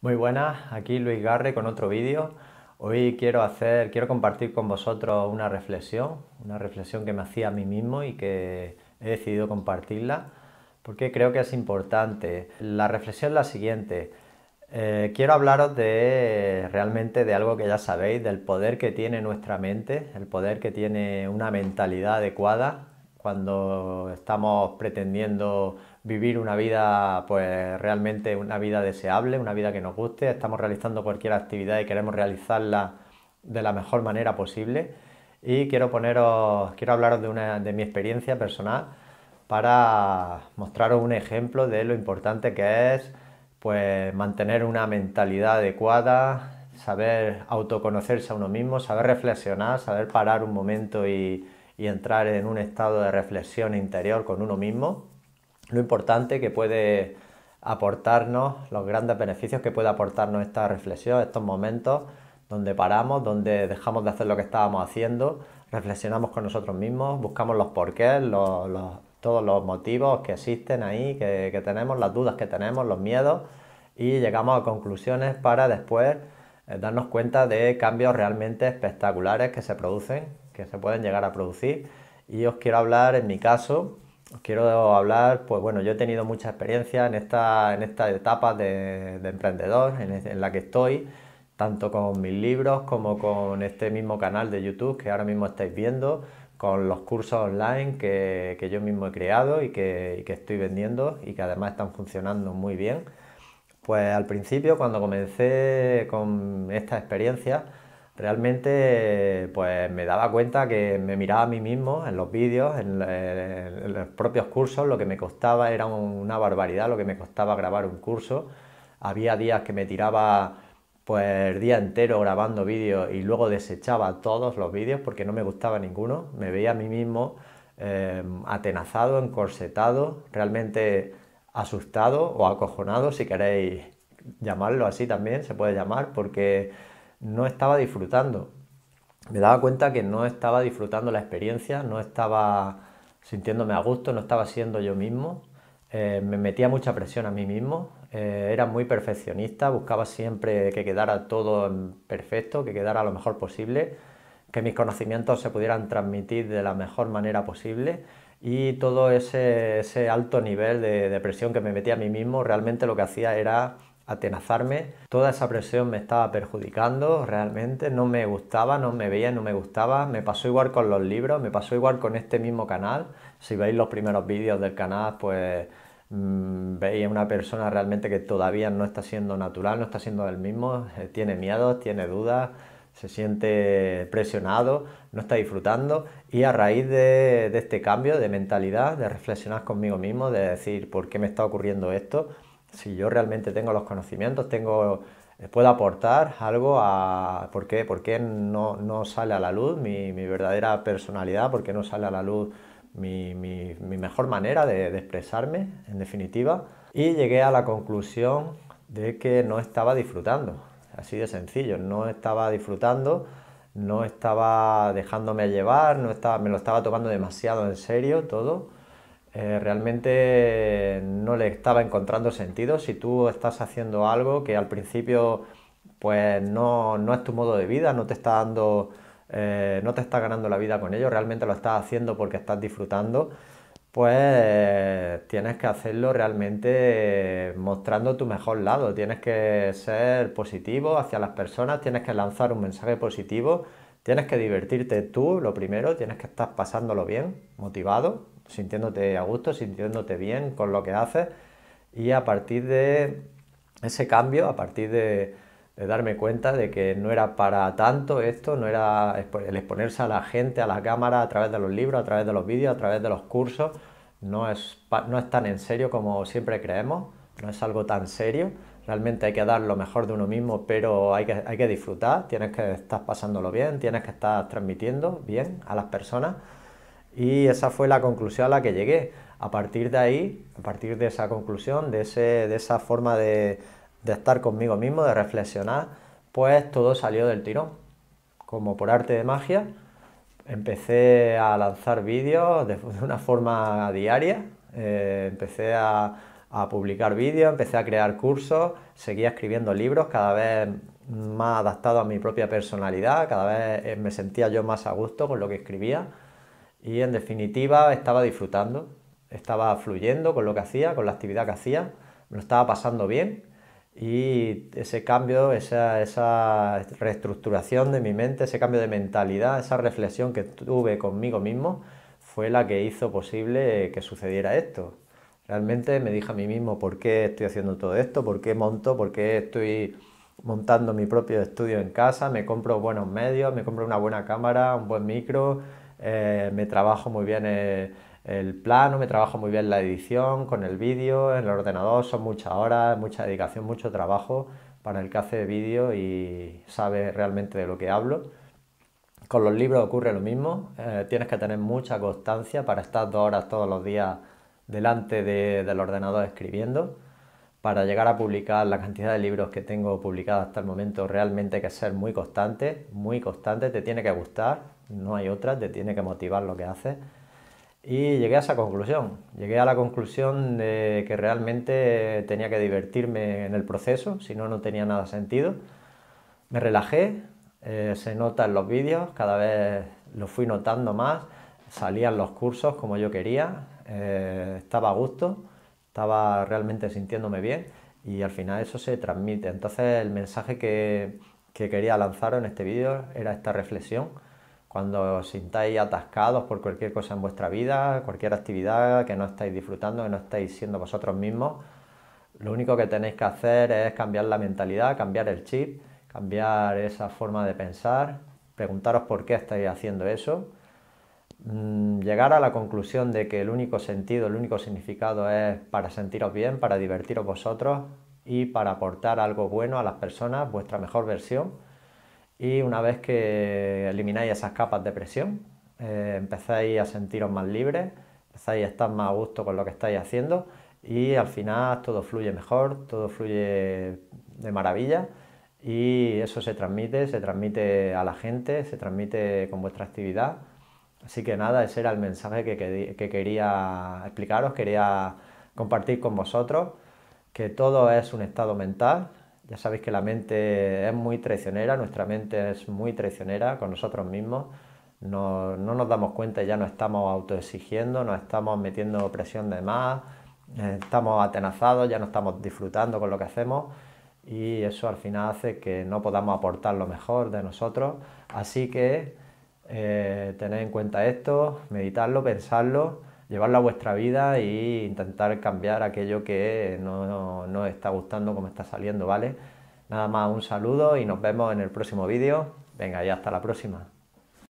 Muy buenas, aquí Luis Garre con otro vídeo. Hoy quiero hacer, quiero compartir con vosotros una reflexión, una reflexión que me hacía a mí mismo y que he decidido compartirla porque creo que es importante. La reflexión es la siguiente. Eh, quiero hablaros de realmente de algo que ya sabéis, del poder que tiene nuestra mente, el poder que tiene una mentalidad adecuada, cuando estamos pretendiendo vivir una vida, pues realmente una vida deseable, una vida que nos guste, estamos realizando cualquier actividad y queremos realizarla de la mejor manera posible. Y quiero poneros, quiero hablaros de, una, de mi experiencia personal para mostraros un ejemplo de lo importante que es pues mantener una mentalidad adecuada, saber autoconocerse a uno mismo, saber reflexionar, saber parar un momento y, y entrar en un estado de reflexión interior con uno mismo, lo importante que puede aportarnos, los grandes beneficios que puede aportarnos esta reflexión, estos momentos donde paramos, donde dejamos de hacer lo que estábamos haciendo, reflexionamos con nosotros mismos, buscamos los porqués, los, los, todos los motivos que existen ahí, que, tenemos, las dudas que tenemos, los miedos, y llegamos a conclusiones para después eh, darnos cuenta de cambios realmente espectaculares que se producen que se pueden llegar a producir. Y os quiero hablar, en mi caso, os quiero hablar, pues bueno, yo he tenido mucha experiencia en esta, etapa de, emprendedor en, la que estoy, tanto con mis libros como con este mismo canal de YouTube que ahora mismo estáis viendo, con los cursos online que, yo mismo he creado y que estoy vendiendo y que además están funcionando muy bien. Pues al principio, cuando comencé con esta experiencia, realmente pues me daba cuenta que me miraba a mí mismo en los vídeos, eh, en, los propios cursos, lo que me costaba era una barbaridad, lo que me costaba grabar un curso. Había días que me tiraba pues el día entero grabando vídeos y luego desechaba todos los vídeos porque no me gustaba ninguno, me veía a mí mismo eh, atenazado, encorsetado, realmente asustado o acojonado, si queréis llamarlo así también, se puede llamar, porque no estaba disfrutando. Me daba cuenta que no estaba disfrutando la experiencia, no estaba sintiéndome a gusto, no estaba siendo yo mismo. Eh, me metía mucha presión a mí mismo, eh, era muy perfeccionista, buscaba siempre que quedara todo perfecto, que quedara lo mejor posible, que mis conocimientos se pudieran transmitir de la mejor manera posible y todo ese, alto nivel de, presión que me metía a mí mismo realmente lo que hacía era atenazarme. Toda esa presión me estaba perjudicando realmente, no me gustaba, no me veía, no me gustaba. Me pasó igual con los libros, me pasó igual con este mismo canal. Si veis los primeros vídeos del canal, pues mmm, una persona realmente que todavía no está siendo natural, no está siendo del mismo, eh, tiene miedos, tiene dudas se siente presionado, no está disfrutando y a raíz de, de, este cambio de mentalidad, de reflexionar conmigo mismo, de decir por qué me está ocurriendo esto, si yo realmente tengo los conocimientos, tengo, eh, puedo aportar algo a por qué, por qué no, sale a la luz mi, verdadera personalidad, por qué no sale a la luz mi, mejor manera de, expresarme, en definitiva. Y llegué a la conclusión de que no estaba disfrutando, así de sencillo, no estaba disfrutando no estaba dejándome llevar, no me lo estaba tomando demasiado en serio todo eh, realmente no le estaba encontrando sentido. Si tú estás haciendo algo que al principio pues no, es tu modo de vida, no te está dando, eh, no te está ganando la vida con ello, realmente lo estás haciendo porque estás disfrutando, pues tienes que hacerlo realmente eh, mostrando tu mejor lado, tienes que ser positivo hacia las personas, tienes que lanzar un mensaje positivo, tienes que divertirte tú, lo primero, tienes que estar pasándolo bien, motivado, sintiéndote a gusto, sintiéndote bien con lo que haces y a partir de ese cambio, a partir de, darme cuenta de que no era para tanto esto, no era el exponerse a la gente, a la cámara, a través de los libros, a través de los vídeos, a través de los cursos, no es, no es tan en serio como siempre creemos, no es algo tan serio, realmente hay que dar lo mejor de uno mismo, pero hay que, hay que disfrutar, tienes que estar pasándolo bien, tienes que estar transmitiendo bien a las personas y esa fue la conclusión a la que llegué. A partir de ahí, a partir de esa conclusión, de, esa forma de, estar conmigo mismo, de reflexionar, pues todo salió del tirón. Como por arte de magia, empecé a lanzar vídeos de, una forma diaria, eh, empecé a, a publicar vídeos, empecé a crear cursos, seguía escribiendo libros cada vez más adaptado a mi propia personalidad, cada vez eh, me sentía yo más a gusto con lo que escribía y en definitiva estaba disfrutando, estaba fluyendo con lo que hacía, con la actividad que hacía, me lo estaba pasando bien y ese cambio, esa, esa reestructuración de mi mente, ese cambio de mentalidad, esa reflexión que tuve conmigo mismo fue la que hizo posible que sucediera esto. Realmente me dije a mí mismo por qué estoy haciendo todo esto, por qué monto, por qué estoy montando mi propio estudio en casa, me compro buenos medios, me compro una buena cámara, un buen micro, eh, me trabajo muy bien eh, el, plano, me trabajo muy bien la edición con el vídeo, en el ordenador son muchas horas, mucha dedicación, mucho trabajo para el que hace vídeo y sabe realmente de lo que hablo. Con los libros ocurre lo mismo, eh, tienes que tener mucha constancia para estar dos horas todos los días delante del ordenador escribiendo para llegar a publicar la cantidad de libros que tengo publicados hasta el momento, realmente hay que ser muy constante, muy constante, te tiene que gustar, no hay otra, te tiene que motivar lo que haces. Y llegué a esa conclusión, llegué a la conclusión de que realmente tenía que divertirme en el proceso, si no, no tenía nada sentido. Me relajé, eh, se nota en los vídeos, cada vez lo fui notando más, salían los cursos como yo quería, eh, estaba a gusto estaba realmente sintiéndome bien y al final eso se transmite. Entonces el mensaje que, que quería lanzar en este vídeo era esta reflexión. Cuando os sintáis atascados por cualquier cosa en vuestra vida, cualquier actividad que no estáis disfrutando, que no estáis siendo vosotros mismos, lo único que tenéis que hacer es cambiar la mentalidad, cambiar el chip, cambiar esa forma de pensar, preguntaros por qué estáis haciendo eso Mm, llegar a la conclusión de que el único sentido, el único significado es para sentiros bien, para divertiros vosotros y para aportar algo bueno a las personas, vuestra mejor versión. Y una vez que elimináis esas capas de presión, eh, empezáis a sentiros más libres, empezáis a estar más a gusto con lo que estáis haciendo y al final todo fluye mejor, todo fluye de maravilla y eso se transmite, se transmite a la gente, se transmite con vuestra actividad Así que nada, ese era el mensaje que, quería explicaros, quería compartir con vosotros, que todo es un estado mental, ya sabéis que la mente es muy traicionera, nuestra mente es muy traicionera con nosotros mismos. No, no nos damos cuenta, ya no estamos autoexigiendo, nos estamos metiendo presión de más, eh, estamos atenazados, ya no estamos disfrutando con lo que hacemos y eso al final hace que no podamos aportar lo mejor de nosotros. Así que eh, tener en cuenta esto, meditarlo, pensarlo, llevarlo a vuestra vida e intentar cambiar aquello que no, no, está gustando, como está saliendo, ¿vale? Nada más, un saludo y nos vemos en el próximo vídeo. Venga, y hasta la próxima.